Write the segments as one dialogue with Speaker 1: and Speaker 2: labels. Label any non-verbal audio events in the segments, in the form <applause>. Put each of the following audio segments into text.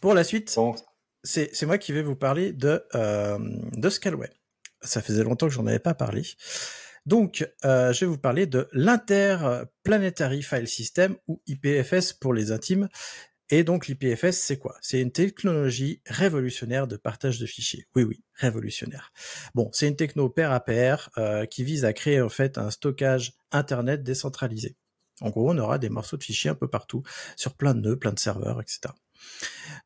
Speaker 1: Pour la suite, c'est moi qui vais vous parler de, euh, de Scalway. Ça faisait longtemps que j'en avais pas parlé. Donc, euh, je vais vous parler de l'Interplanetary File System, ou IPFS pour les intimes. Et donc, l'IPFS, c'est quoi C'est une technologie révolutionnaire de partage de fichiers. Oui, oui, révolutionnaire. Bon, c'est une techno pair à pair euh, qui vise à créer en fait un stockage Internet décentralisé. En gros, on aura des morceaux de fichiers un peu partout, sur plein de nœuds, plein de serveurs, etc.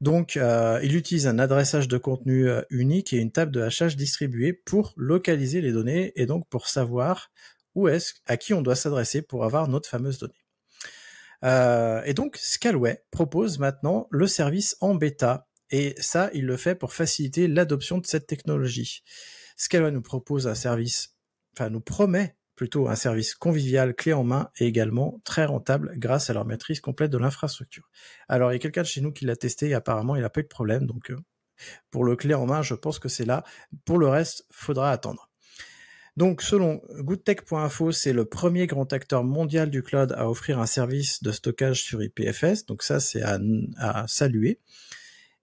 Speaker 1: Donc, euh, il utilise un adressage de contenu euh, unique et une table de hachage distribuée pour localiser les données et donc pour savoir où est-ce, à qui on doit s'adresser pour avoir notre fameuse donnée. Euh, et donc, Scalway propose maintenant le service en bêta. Et ça, il le fait pour faciliter l'adoption de cette technologie. Scalway nous propose un service, enfin, nous promet plutôt un service convivial clé en main et également très rentable grâce à leur maîtrise complète de l'infrastructure. Alors il y a quelqu'un de chez nous qui l'a testé et apparemment il n'a pas eu de problème, donc euh, pour le clé en main, je pense que c'est là. Pour le reste, faudra attendre. Donc, selon goodtech.info, c'est le premier grand acteur mondial du cloud à offrir un service de stockage sur IPFS. Donc ça, c'est à, à saluer.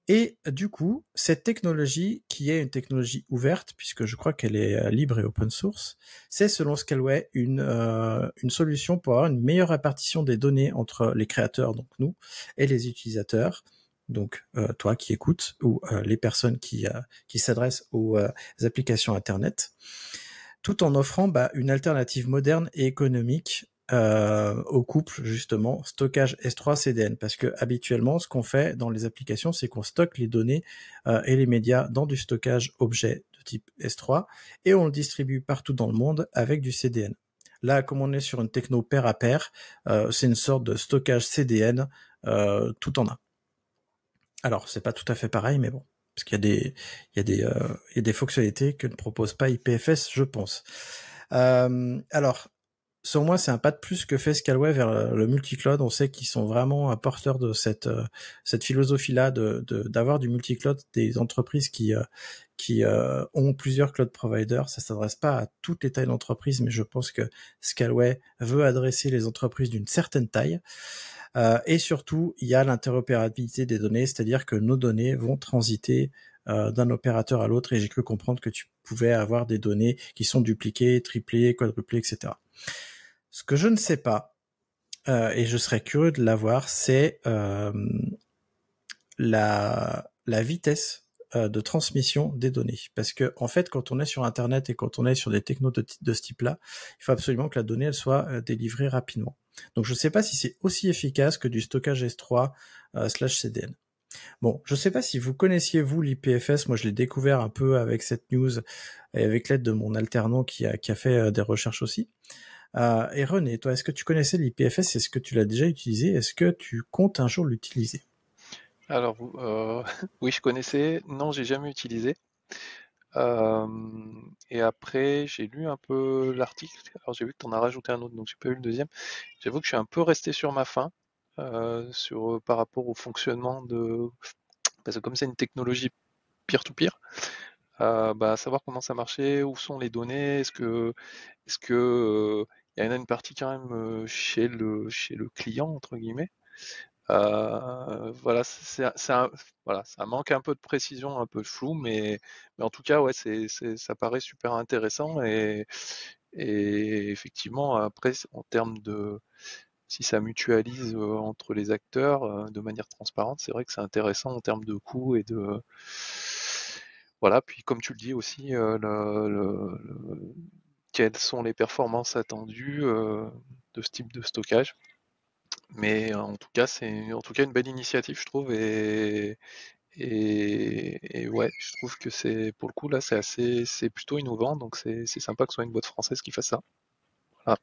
Speaker 1: Et du coup, cette technologie, qui est une technologie ouverte, puisque je crois qu'elle est euh, libre et open source, c'est selon Scalway une, est euh, une solution pour avoir une meilleure répartition des données entre les créateurs, donc nous, et les utilisateurs, donc euh, toi qui écoutes, ou les personnes qui, qui s'adressent aux applications Internet, tout en offrant bah, une alternative moderne et économique euh, au couple justement stockage S3 CDN parce que habituellement ce qu'on fait dans les applications c'est qu'on stocke les données euh, et les médias dans du stockage objet de type S3 et on le distribue partout dans le monde avec du CDN. Là comme on est sur une techno pair à pair, euh, c'est une sorte de stockage CDN tout en un. Alors c'est pas tout à fait pareil mais bon parce qu'il y a des il y a des il y a des fonctionnalités que ne propose pas IPFS je pense. alors sur moi, c'est un pas de plus que fait Scalway vers euh, le multicloud. On sait qu'ils sont vraiment apporteurs de cette euh, cette philosophie-là de d'avoir du multicloud, des entreprises qui euh, qui ont plusieurs cloud providers. Ça s'adresse pas à toutes les tailles d'entreprise, mais je pense que Scalway veut adresser les entreprises d'une certaine taille. et surtout, il y a l'interopérabilité des données, c'est-à-dire que nos données vont transiter d'un opérateur à l'autre. Et j'ai cru comprendre que tu pouvais avoir des données qui sont dupliquées, triplées, quadruplées, etc. Ce que je ne sais pas, euh, et je serais curieux de l'avoir, c'est euh, la, vitesse euh, de transmission des données. Parce que en fait, quand on est sur Internet et quand on est sur des technos de, ce type-là, il faut absolument que la donnée elle soit délivrée rapidement. Donc je ne sais pas si c'est aussi efficace que du stockage S3 slash CDN. Bon, je ne sais pas si vous connaissiez vous l'IPFS. Moi, je l'ai découvert un peu avec cette news et avec l'aide de mon alternant qui a, qui a fait des recherches aussi. Euh, et René, toi, est-ce que tu connaissais l'IPFS Est-ce que tu l'as déjà utilisé Est-ce que tu comptes un jour l'utiliser
Speaker 2: Alors, euh, <laughs> oui, je connaissais. Non, j'ai jamais utilisé. Euh, et après, j'ai lu un peu l'article. Alors, j'ai vu que tu en as rajouté un autre, donc j'ai pas eu le deuxième. J'avoue que je suis un peu resté sur ma faim sur, par rapport au fonctionnement de. Parce que comme c'est une technologie peer tout pire. Bah, savoir comment ça marchait, où sont les données, est-ce que est-ce que euh, il y en a une partie quand même euh, chez le chez le client entre guillemets. Euh, voilà, c'est voilà, ça manque un peu de précision, un peu de flou, mais mais en tout cas ouais, c'est ça paraît super intéressant et et effectivement après en termes de si ça mutualise entre les acteurs de manière transparente, c'est vrai que c'est intéressant en termes de coûts et de voilà, puis comme tu le dis aussi, euh, quelles sont les performances attendues euh, de ce type de stockage. Mais en tout cas, c'est en tout cas une belle initiative, je trouve, et, et, ouais, je trouve que c'est pour le coup là, c'est assez, c'est plutôt innovant, donc c'est sympa que ce soit une boîte française qui fasse ça. Voilà.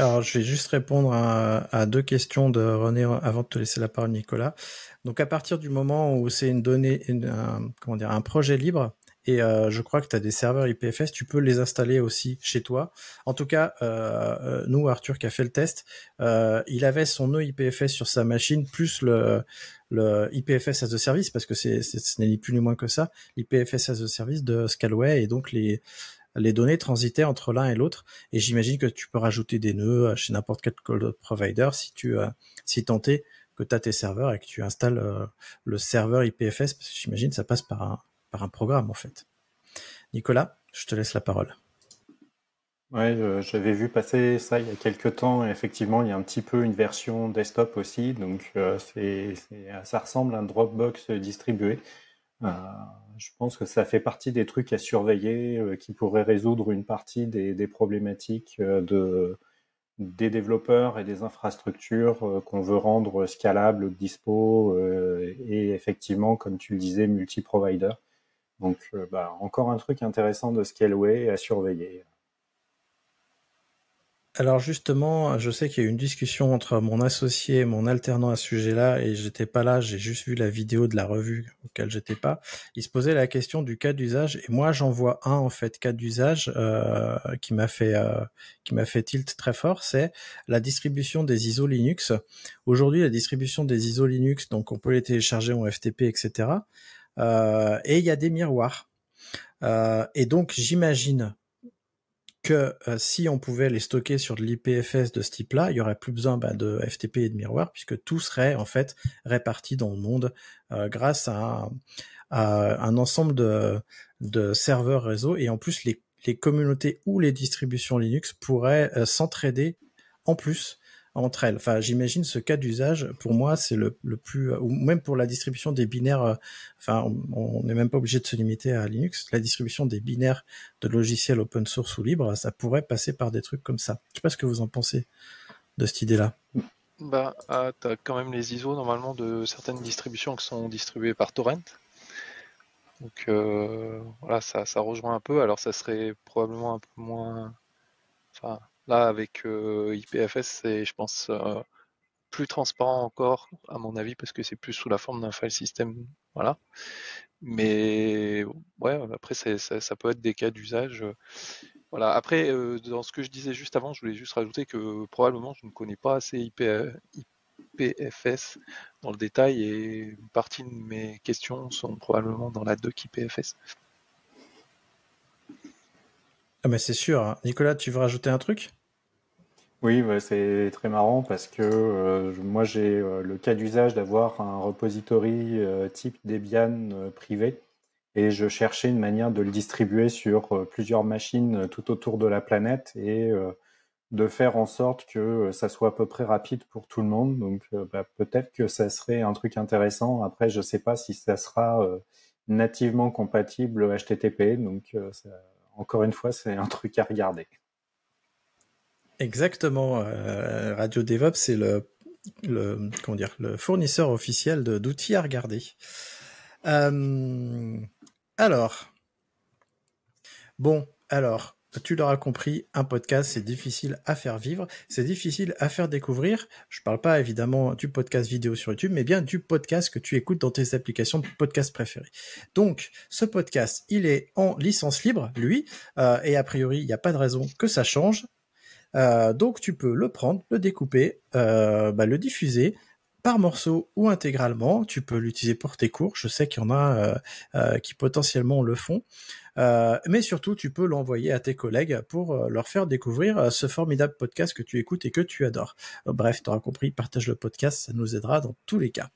Speaker 1: Alors, je vais juste répondre à, deux questions de René avant de te laisser la parole, Nicolas. Donc, à partir du moment où c'est une donnée, un, comment dire, un projet libre, et euh, je crois que tu as des serveurs IPFS, tu peux les installer aussi chez toi. En tout cas, euh, euh, nous, Arthur qui a fait le test, il avait son nœud IPFS sur sa machine, plus le, IPFS as a service, parce que c'est, ce n'est ni plus ni moins que ça, l'IPFS as a service de Scalway, et donc les, les données transitaient entre l'un et l'autre. Et j'imagine que tu peux rajouter des nœuds chez n'importe quel cloud provider si tu as, euh, si tenté que tu as tes serveurs et que tu installes euh, le serveur IPFS, parce que j'imagine ça passe par un, par un programme en fait. Nicolas, je te laisse la parole.
Speaker 3: Ouais, j'avais vu passer ça il y a quelques temps. Et effectivement, il y a un petit peu une version desktop aussi. Donc, euh, c'est, ça ressemble à un Dropbox distribué. Je pense que ça fait partie des trucs à surveiller euh, qui pourraient résoudre une partie des, problématiques euh, de, des développeurs et des infrastructures euh, qu'on veut rendre scalables, dispo et effectivement, comme tu le disais, multi-provider. Donc, bah, encore un truc intéressant de Scaleway à surveiller.
Speaker 1: Alors justement, je sais qu'il y a eu une discussion entre mon associé et mon alternant à ce sujet-là, et j'étais pas là, j'ai juste vu la vidéo de la revue auquel j'étais pas. Il se posait la question du cas d'usage, et moi j'en vois un en fait cas d'usage euh, qui m'a fait euh, qui m'a fait tilt très fort, c'est la distribution des ISO Linux. Aujourd'hui, la distribution des ISO Linux, donc on peut les télécharger en FTP, etc. Euh, et il y a des miroirs. et donc j'imagine que euh, si on pouvait les stocker sur de l'IPFS de ce type-là, il n'y aurait plus besoin ben, de FTP et de miroir, puisque tout serait en fait réparti dans le monde euh, grâce à, un ensemble de, serveurs réseau, et en plus les, communautés ou les distributions Linux pourraient euh, s'entraider en plus entre elles. Enfin, j'imagine ce cas d'usage, pour moi, c'est le, le, plus, ou même pour la distribution des binaires, euh, enfin, on n'est même pas obligé de se limiter à Linux, la distribution des binaires de logiciels open source ou libres, ça pourrait passer par des trucs comme ça. Je sais pas ce que vous en pensez de cette idée-là.
Speaker 2: Bah, ah, tu as quand même les ISO normalement de certaines distributions qui sont distribuées par torrent. Donc euh, voilà, ça, ça rejoint un peu. Alors ça serait probablement un peu moins. Enfin, Là, avec euh, IPFS, c'est, je pense, euh, plus transparent encore, à mon avis, parce que c'est plus sous la forme d'un file system. Voilà. Mais ouais, après, ça, peut être des cas d'usage. Voilà. Après, euh, dans ce que je disais juste avant, je voulais juste rajouter que probablement je ne connais pas assez IPFS dans le détail et une partie de mes questions sont probablement dans la doc IPFS.
Speaker 1: Ah, mais c'est sûr. Hein. Nicolas, tu veux rajouter un truc
Speaker 3: oui, bah, c'est très marrant parce que euh, moi j'ai euh, le cas d'usage d'avoir un repository euh, type Debian privé et je cherchais une manière de le distribuer sur plusieurs machines tout autour de la planète et de faire en sorte que ça soit à peu près rapide pour tout le monde. Donc bah, peut-être que ça serait un truc intéressant. Après, je ne sais pas si ça sera nativement compatible HTTP. Donc ça, encore une fois, c'est un truc à regarder.
Speaker 1: Exactement. Euh, Radio DevOps, c'est le, comment dire, le fournisseur officiel d'outils à regarder. Euh, alors, bon, alors, tu l'auras compris, un podcast, c'est difficile à faire vivre, c'est difficile à faire découvrir. Je parle pas évidemment du podcast vidéo sur YouTube, mais bien du podcast que tu écoutes dans tes applications de podcast préférées. Donc, ce podcast, il est en licence libre, lui, euh, et a priori, il n'y a pas de raison que ça change. Euh, donc tu peux le prendre, le découper, euh, bah, le diffuser par morceaux ou intégralement. Tu peux l'utiliser pour tes cours. Je sais qu'il y en a euh, qui potentiellement le font. mais surtout, tu peux l'envoyer à tes collègues pour leur faire découvrir ce formidable podcast que tu écoutes et que tu adores. bref, tu auras compris, partage le podcast, ça nous aidera dans tous les cas.